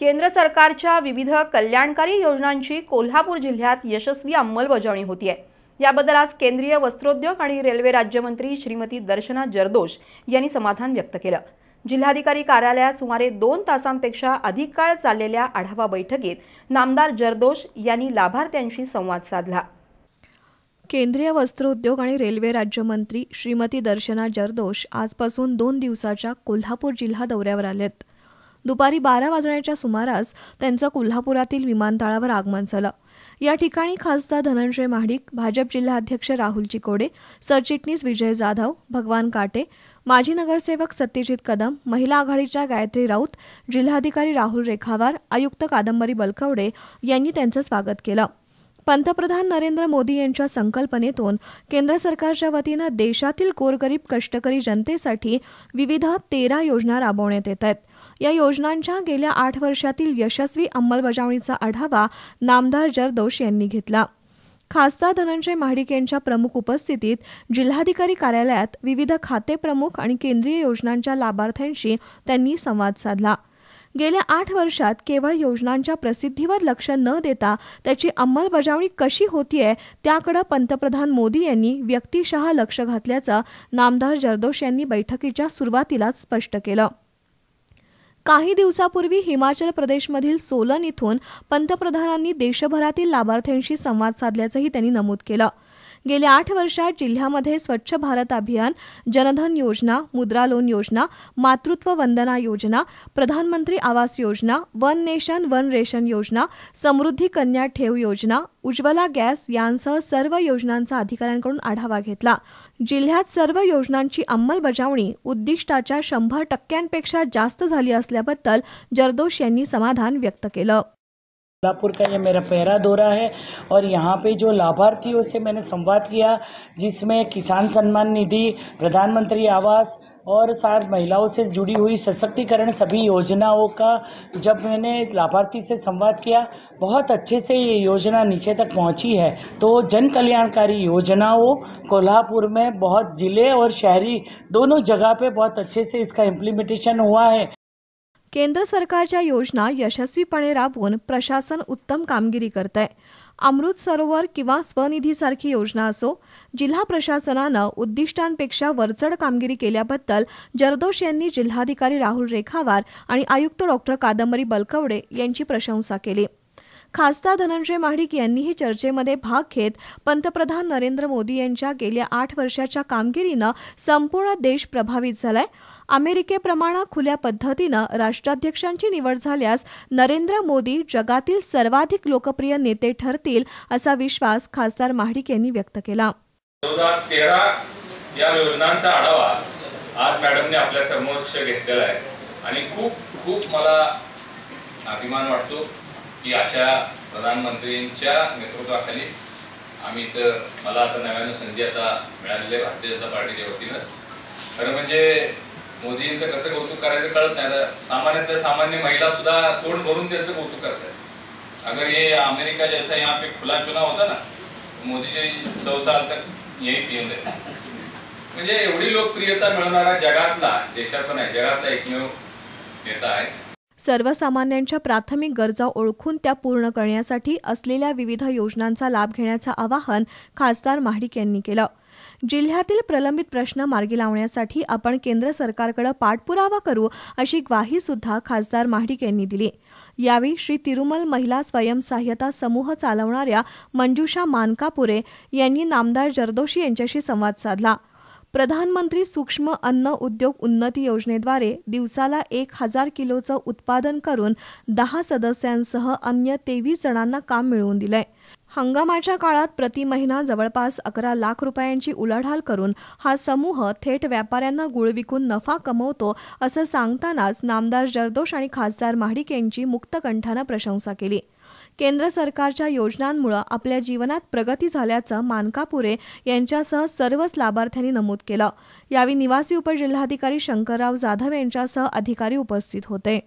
केंद्र सरकारच्या विविध कल्याणकारी योजनांची कोल्हापूर जिल्ह्यात यशस्वी अंमलबजावणी आहे याबद्दल आज केंद्रीय वस्त्रोद्योग आणि रेल्वे राज्यमंत्री श्रीमती दर्शना जरदोश यांनी समाधान व्यक्त केलं जिल्हाधिकारी कार्यालयात सुमारे दोन तासांपेक्षा अधिक काळ चाललेल्या आढावा बैठकीत नामदार जरदोश यांनी लाभार्थ्यांशी संवाद साधला केंद्रीय वस्त्रोद्योग आणि रेल्वे राज्यमंत्री श्रीमती दर्शना जरदोश आजपासून दोन दिवसाच्या कोल्हापूर जिल्हा दौऱ्यावर आहेत दुपारी बारा वाजण्याच्या सुमारास त्यांचं कोल्हापुरातील विमानतळावर आगमन झालं या ठिकाणी खासदार धनंजय महाडिक भाजप जिल्हाध्यक्ष राहुल चिकोडे सरचिटणीस विजय जाधव भगवान काटे माजी नगरसेवक सत्यजित कदम महिला आघाडीच्या गायत्री राऊत जिल्हाधिकारी राहुल रेखावार आयुक्त कादंबरी बलकवडे यांनी त्यांचं स्वागत केलं पंतप्रधान नरेंद्र मोदी यांच्या संकल्पनेतून केंद्र सरकारच्या वतीनं देशातील गोरगरीब कष्टकरी जनतेसाठी विविध तेरा योजना राबवण्यात येत आहेत या योजनांच्या गेल्या आठ वर्षातील यशस्वी अंमलबजावणीचा आढावा नामदार जरदोष यांनी घेतला खासदार धनंजय महाडिक यांच्या प्रमुख उपस्थितीत जिल्हाधिकारी कार्यालयात विविध खाते प्रमुख आणि केंद्रीय योजनांच्या लाभार्थ्यांशी त्यांनी संवाद साधला गेल्या आठ वर्षात केवळ योजनांच्या प्रसिद्धीवर लक्ष न देता त्याची अंमलबजावणी कशी होतीये त्याकडे पंतप्रधान मोदी यांनी व्यक्तिशः लक्ष घातल्याचं नामदार जरदोश यांनी बैठकीच्या सुरुवातीलाच स्पष्ट केलं काही दिवसापूर्वी हिमाचल प्रदेशमधील सोलन इथून पंतप्रधानांनी देशभरातील लाभार्थ्यांशी संवाद साधल्याचंही त्यांनी नमूद केलं गेल्या आठ वर्षात जिल्ह्यामध्ये स्वच्छ भारत अभियान जनधन योजना मुद्रा लोन योजना मातृत्व वंदना योजना प्रधानमंत्री आवास योजना वन नेशन वन रेशन योजना समृद्धी कन्या ठेव योजना उज्ज्वला गॅस यांसह सर्व योजनांचा अधिकाऱ्यांकडून आढावा घेतला जिल्ह्यात सर्व योजनांची अंमलबजावणी उद्दिष्टाच्या शंभर टक्क्यांपेक्षा जास्त झाली असल्याबद्दल जरदोश यांनी समाधान व्यक्त केलं कोल्हापुर का ये मेरा पहरा दौरा है और यहाँ पे जो लाभार्थियों से मैंने संवाद किया जिसमें किसान सम्मान निधि प्रधानमंत्री आवास और साथ महिलाओं से जुड़ी हुई सशक्तिकरण सभी योजनाओं का जब मैंने लाभार्थी से संवाद किया बहुत अच्छे से ये योजना नीचे तक पहुंची है तो जन कल्याणकारी योजनाओं कोल्हापुर में बहुत ज़िले और शहरी दोनों जगह पे बहुत अच्छे से इसका इम्प्लीमेंटेशन हुआ है केंद्र सरकारच्या योजना यशस्वीपणे राबवून प्रशासन उत्तम कामगिरी करत आहे अमृत सरोवर किंवा स्वनिधीसारखी योजना असो जिल्हा प्रशासनानं उद्दिष्टांपेक्षा वरचढ कामगिरी केल्याबद्दल जरदोष यांनी जिल्हाधिकारी राहुल रेखावार आणि आयुक्त डॉक्टर कादंबरी बलकवडे यांची प्रशंसा केली खासदार धनंजय महाडिक यांनीही चर्चेमध्ये भाग घेत पंतप्रधान नरेंद्र मोदी यांच्या गेल्या आठ वर्षाच्या कामगिरीनं संपूर्ण देश प्रभावित झालाय अमेरिकेप्रमाणे खुल्या पद्धतीनं राष्ट्राध्यक्षांची निवड झाल्यास नरेंद्र मोदी जगातील सर्वाधिक लोकप्रिय नेते ठरतील असा विश्वास खासदार महाडिक यांनी व्यक्त केला या योजनांचा आढावा आज मॅडमने आपल्या समोर घेतलेला आहे आणि खूप खूप मला अभिमान वाटतो की अशा प्रधानमंत्र्यांच्या नेतृत्वाखाली आम्ही तर मला आता नव्यानं संधी आता मिळालेली आहे भारतीय जनता पार्टीच्या वतीनं खरं म्हणजे मोदींचं कसं कौतुक करायचं कळत नाही सामान्यतः सामान्य महिला सुद्धा तोंड भरून त्यांचं कौतुक करतात अगर हे अमेरिका जसा यहाँ पे खुला चुनाव होता ना मोदीजी सौ साल तक यही पिऊन देत म्हणजे एवढी लोकप्रियता मिळवणारा जगातला देशात पण आहे जगातला एकमेव नेता आहे सर्वसामान्यांच्या प्राथमिक गरजा ओळखून त्या पूर्ण करण्यासाठी असलेल्या विविध योजनांचा लाभ घेण्याचं आवाहन खासदार महाडिक यांनी केलं जिल्ह्यातील प्रलंबित प्रश्न मार्गी लावण्यासाठी आपण केंद्र सरकारकडे पाठपुरावा करू अशी ग्वाही सुद्धा खासदार महाडिक यांनी दिली यावेळी श्री तिरुमल महिला स्वयंसहाय्यता समूह चालवणाऱ्या मंजुषा मानकापुरे यांनी नामदार जरदोशी यांच्याशी संवाद साधला प्रधानमंत्री सूक्ष्म अन्न उद्योग उन्नती योजनेद्वारे दिवसाला एक हजार किलोचं उत्पादन करून दहा सदस्यांसह अन्य तेवीस जणांना काम मिळवून दिलंय हंगामाच्या काळात प्रति महिना जवळपास अकरा लाख रुपयांची उलाढाल करून हा समूह थेट व्यापाऱ्यांना गुळ विकून नफा कमवतो असं सांगतानाच नामदार जरदोष आणि खासदार महाडिक यांची मुक्तकंठानं प्रशंसा केली केंद्र सरकारच्या योजनांमुळं आपल्या जीवनात प्रगती झाल्याचं मानकापुरे यांच्यासह सर्वच लाभार्थ्यांनी नमूद केलं यावेळी निवासी उपजिल्हाधिकारी शंकरराव जाधव यांच्यासह अधिकारी उपस्थित होते